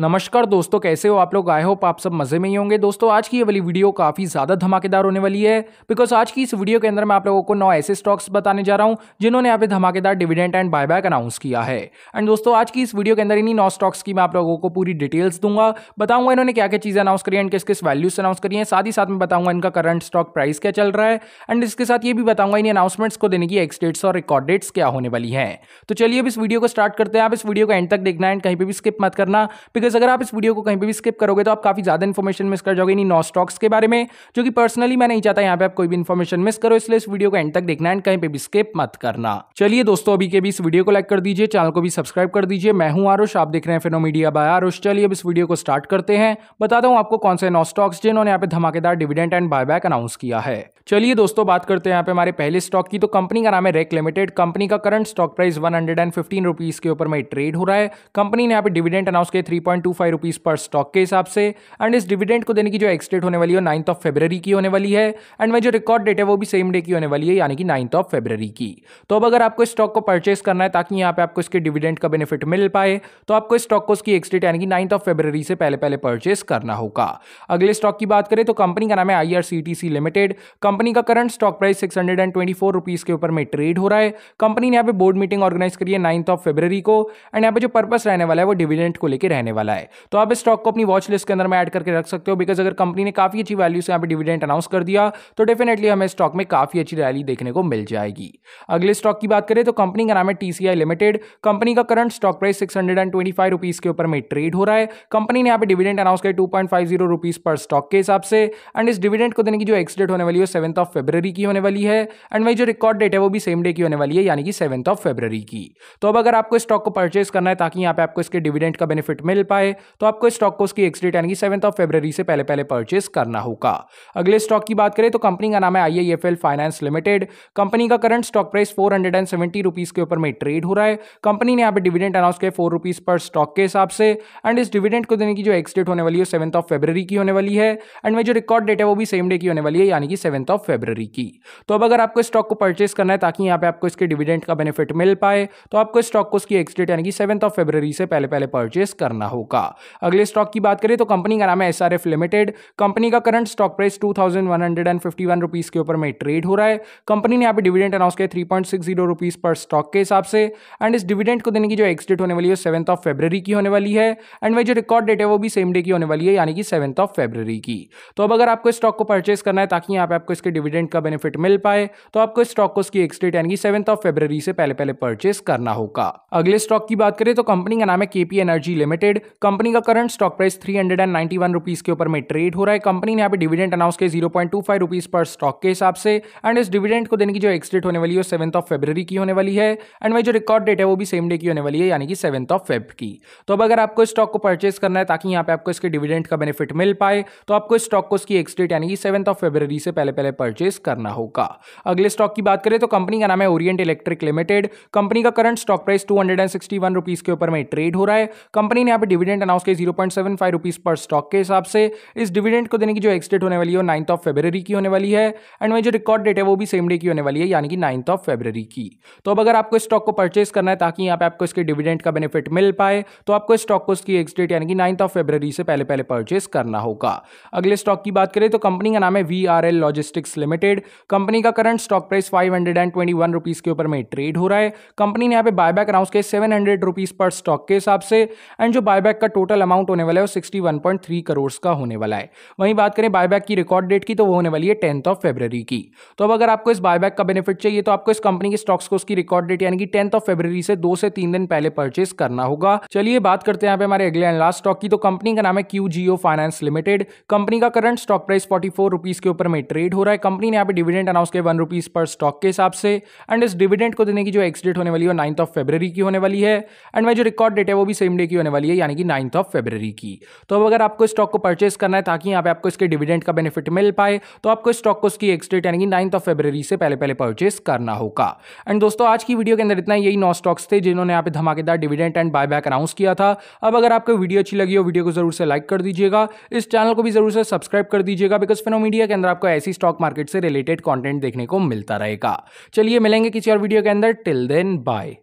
नमस्कार दोस्तों कैसे हो आप लोग आए हो आप सब मज़े में ही होंगे दोस्तों आज की ये वाली वीडियो काफ़ी ज़्यादा धमाकेदार होने वाली है बिकॉज आज की इस वीडियो के अंदर मैं आप लोगों को नौ ऐसे स्टॉक्स बताने जा रहा हूँ जिन्होंने यहाँ पे धमाकेदार डिविडेंड एंड बायबैक अनाउंस किया है एंड दोस्तों आज की इस वीडियो के अंदर इन्हीं नौ स्टॉक्स की मैं आप लोगों को पूरी डिटेल्स दूंगा बताऊंगा इन्होंने क्या क्या चीज़ें अनाउंस करी एंड किस किस वैल्यूज अनाउंस करी है साथ ही साथ में बताऊंगा इनका करंट स्टॉक प्राइस क्या चल रहा है एंड इसके साथ ये भी बताऊंगा इन अनाउंसमेंट्स को देने की एक्सडेट्स और रिकॉर्ड डेट्स क्या होने वाली है तो चलिए अब इस वीडियो को स्टार्ट करते हैं आप इस वीडियो को एंड तक देखना एंड कहीं पर भी स्किप मत करना बिकॉज अगर आप इस वीडियो को कहीं पर भी स्किप करोगे तो आप काफ़ी ज़्यादा इन्फॉर्मेशन मिस कर जाओगे इन नौ स्टॉक्स के बारे में जो कि पर्सनली मैं नहीं चाहता यहाँ पे आप कोई भी इन्फॉर्मेशन मिस करो इसलिए इस वीडियो को एंड तक देखना एंड कहीं पर भी स्किप मत करना चलिए दोस्तों अभी के भी इस वीडियो को लाइक कर दीजिए चैनल को भी सब्सक्राइब कर दीजिए मैं हूँ आरुष आप देख रहे हैं फिनो मीडिया बाय आरुष चलिए अब इस वीडियो को स्टार्ट करते हैं बताता हूँ आपको कौन से नौ स्टॉक्स जिन्होंने यहाँ पे धमाकेदार डिविडेंड एंड बायबैक अनाउंस किया है चलिए दोस्तों बात करते हैं यहाँ पे हमारे पहले स्टॉक की तो कंपनी का नाम है रेक लिमिटेड कंपनी का current stock price one hundred and fifteen rupees के ऊपर में ट्रेड हो रहा है कंपनी ने यहाँ पे डिविडेंड अनाउंस किया three point two five rupees पर स्टॉक के हिसाब से एंड इस डिविडेंड को देने की जो एक्सडेट होने वाली है वो नाइन्थ ऑफ फेब्रवरी की होने वाली है एंड वह जो रिकॉर्ड डेट है वो भी सेम डे की होने वाली है यानी कि नाइन्थ ऑफ फेब्रवरी की तो अब अगर आपको इस स्टॉक को परचेस करना है ताकि यहाँ पे आपको इसके डिविडेंड का बेनिफिट मिल पाए तो आपको इस स्टॉक को उसकी एक्सडेट यानी कि नाइन्थ ऑफ फेब्रवरी से पहले पहले परचेस करना होगा अगले स्टॉक की बात करें तो कंपनी का नाम है आई लिमिटेड कंपनी का current stock price six hundred के ऊपर में ट्रेड हो रहा है कंपनी ने यहाँ पे बोर्ड मीटिंग ऑर्गेनाइज करी है नाइन्थ ऑफ फेब्रवरी को एंड यहाँ पे जो पर्पस रहने वाला है वो डिविडेंड को लेकर रहने वाला वाला है तो आप इस स्टॉक को अपनी वॉच लिस्ट के अंदर में ऐड करके रख सकते हो बिकॉज अगर कंपनी ने काफ़ी अच्छी वैल्यू से यहाँ पे डिविडेंट अनाउंस कर दिया तो डेफिनेटली हमें स्टॉक में काफ़ी अच्छी रैली देखने को मिल जाएगी अगले स्टॉक की बात करें तो कंपनी का नाम है टीसीआई लिमिटेड कंपनी का current stock price six hundred के ऊपर में ट्रेड हो रहा है कंपनी ने यहाँ पे डिविडेंड अनाउंस किया टू पॉइंट पर स्टॉक के हिसाब से एंड इस डिविडेंड को देने की जो एक्सडेट होने वाली है सेवन्थ ऑफ फेब्रवरी की होने वाली है एंड वही जो रिकॉर्ड डेट है वो भी सेम डे की होने वाली है यानी कि सेवन्थ ऑफ फेब्रवरी की तो अब अगर आपको स्टॉक को परचेज करना है ताकि यहाँ पे आपको इसके डिविडेंड का बेनिफिट मिल पाए पाए तो आपको स्टॉक को उसकी एक्सडेट यानी कि सेवन्थ ऑफ फेब्रवरी से पहले पहले परचेस करना होगा अगले स्टॉक की बात करें तो कंपनी का नाम है आई फाइनेंस लिमिटेड कंपनी का current stock price four hundred and seventy rupees के ऊपर में ट्रेड हो रहा है कंपनी ने यहाँ पर डिविडेंड अनाउंस किया फोर रुपीज़ पर स्टॉक के हिसाब से एंड इस डिविडेंड को देने की जो एक्सडेट होने वाली है सेवन्थ ऑफ फेब्रवरी की होने वाली है एंड में जो रिकॉर्ड डेट है वो भी सेम डे की होने वाली है यानी कि सेवन्थ ऑफ फेब्रवरी की तो अब अगर आपको स्टॉक को परचेस करना है ताकि यहाँ पे आपको इसके डिविडेंड का बेनिफिट मिल पाए तो आपको स्टॉक को उसकी एक्सडेट यानी कि सेवन्थ ऑफ फेब्रवरी से पहले पहले परचेस करना होगा होगा अगले स्टॉक की बात करें तो कंपनी का नाम है एस लिमिटेड कंपनी का current stock price two thousand one one hundred and fifty rupees के ऊपर में ट्रेड हो रहा है कंपनी ने यहाँ पे डिविडेंड अनाउंस किया three point six zero rupees पर स्टॉक के हिसाब से एंड इस डिविडेंड को देने की जो एक्सडेट होने वाली है सेवन्थ ऑफ फेब्रवरी की होने वाली है एंड वह जो रिकॉर्ड डेट है वो भी सेम डे की होने वाली है यानी कि सेवन्थ ऑफ फेब्रवरी की तो अब अगर आपको स्टॉक को परचेस करना है ताकि यहाँ पे आपको इसके डिविडेंड का बेनिफिट मिल पाए तो आपको इस स्टॉक को उसकी एक्सडेट यानी कि सेवन्थ ऑफ फेब्रवरी से पहले पहले परचेस करना होगा अगले स्टॉक की बात करें तो कंपनी का नाम है केपी एनर्जी लिमिटेड कंपनी का current stock price three hundred and ninety one rupees के ऊपर में ट्रेड हो रहा है कंपनी ने यहाँ पे डिविडेंड अनाउंस किया zero point two five rupees पर स्टॉक के हिसाब से एंड इस डिविडेंड को देने की जो एक्सडेट होने वाली है सेवन्थ ऑफ फेबररी की होने वाली है एंड वही जो रिकॉर्ड डेट है वो भी सेम डे की होने वाली है यानी कि सेवन्थ ऑफ फेब की तो अब अगर आपको स्टॉक को परचेज करना है ताकि यहाँ पे आपको इसके डिविडेंड का बेनिफिट मिल पाए तो आपको इस स्टॉक को उसकी एक्सडेट यानी कि सेवन्थ ऑफ फेबररी से पहले पहले परचेज करना होगा अगले स्टॉक की बात करें तो कंपनी का नाम है ओरियंट इलेक्ट्रिक लिमिटेड कंपनी का current stock price two hundred and sixty one rupees के ऊपर में ट्रेड हो रहा है कंपनी ने यहाँ पे डिविडेंड अनाउंस की zero point seven five rupees पर स्टॉक के हिसाब से इस डिविडेंड को देने की जो एक्सडेट होने वाली है वो नाइन्थ ऑफ फेबररी की होने वाली है एंड वही जो रिकॉर्ड डेट है वो भी सेम डे की होने वाली है यानी कि नाइन्थ ऑफ फेबररी की तो अब अगर आपको इस स्टॉक को परचेज करना है ताकि यहाँ पे आपको इसके डिविडेंड का बेनिफिट मिल पाए तो आपको इस स्टॉक को उसकी एक्सडेट यानी कि नाइन्थ ऑफ फेबररी से पहले पहले परचेस करना होगा अगले स्टॉक की बात करें तो कंपनी का नाम है V R L logistics limited company का current stock price five hundred and twenty one rupees के ऊपर में ट्रेड हो रहा है कंपनी ने यहाँ पे बायबैक अनाउंस किया सेवन हंड्रेड रुपीज़ पर स्टॉक के हिसाब से एंड जो बाय बायबैक का टोटल अमाउंट होने वाला है sixty one point three crore का होने वाला है वहीं बात करें बायबैक की रिकॉर्ड डेट की तो वो होने वाली है टेंथ ऑफ फेब्रवरी की तो अब अगर आपको इस बायबैक का बेनिफिट चाहिए तो आपको इस कंपनी के स्टॉक्स को उसकी रिकॉर्ड डेट यानी कि टेंथ ऑफ फेब्रवरी से दो से तीन दिन पहले परचेस करना होगा चलिए बात करते हैं यहाँ पे हमारे अगले एंड लास्ट स्टॉक की तो कंपनी का नाम है Q Jio finance limited company का current stock price forty four rupees के ऊपर में ट्रेड हो रहा है कंपनी ने यहाँ पे डिविडेंड अनाउंस किया वन रुपीज पर स्टॉक के हिसाब से एंड इस डिविडेंड को देने की जो एक्स डेट होने वाली है नाइन्थ ऑफ फेबररी की होने वाली है एंड मैं जो रिकॉर्ड डेट है वो भी सेम डे की होने वाली है जाएगी नाइन्थ ऑफ फेबररी की तो अब अगर आपको स्टॉक को परचेस करना है ताकि यहाँ पे आपको इसके डिविडेंड का बेनिफिट मिल पाए तो आपको स्टॉक को उसकी एक्सडेट यानी कि नाइन्थ ऑफ फेबररी से पहले पहले परचेस करना होगा एंड दोस्तों आज की वीडियो के अंदर इतना यही नौ स्टॉक्स थे जिन्होंने यहाँ पे धमाकेदार dividend and buyback announce किया था अब अगर आपको वीडियो अच्छी लगी हो वीडियो को जरूर से लाइक कर दीजिएगा इस चैनल को भी जरूर से सब्सक्राइब कर दीजिएगा बिकॉज फिनो मीडिया के अंदर आपको ऐसी स्टॉक मार्केट से रिलेटेड कॉन्टेंट देखने को मिलता रहेगा चलिए मिलेंगे किसी और वीडियो के अंदर टिल देन बाय